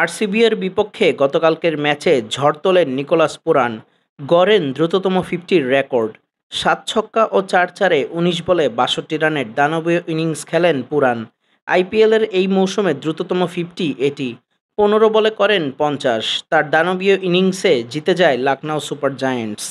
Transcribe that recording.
আরসিবিয়ের বিপক্ষে গতকালকের ম্যাচে ঝড় তোলেন নিকোলাস পুরান গড়েন দ্রুততম ফিফটির রেকর্ড সাত ছক্কা ও চার চারে উনিশ বলে বাষট্টি রানের দানবীয় ইনিংস খেলেন পুরান আইপিএলের এই মৌসুমে দ্রুততম ফিফটি এটি পনেরো বলে করেন পঞ্চাশ তার দানবীয় ইনিংসে জিতে যায় লখনউ সুপার জায়েন্টস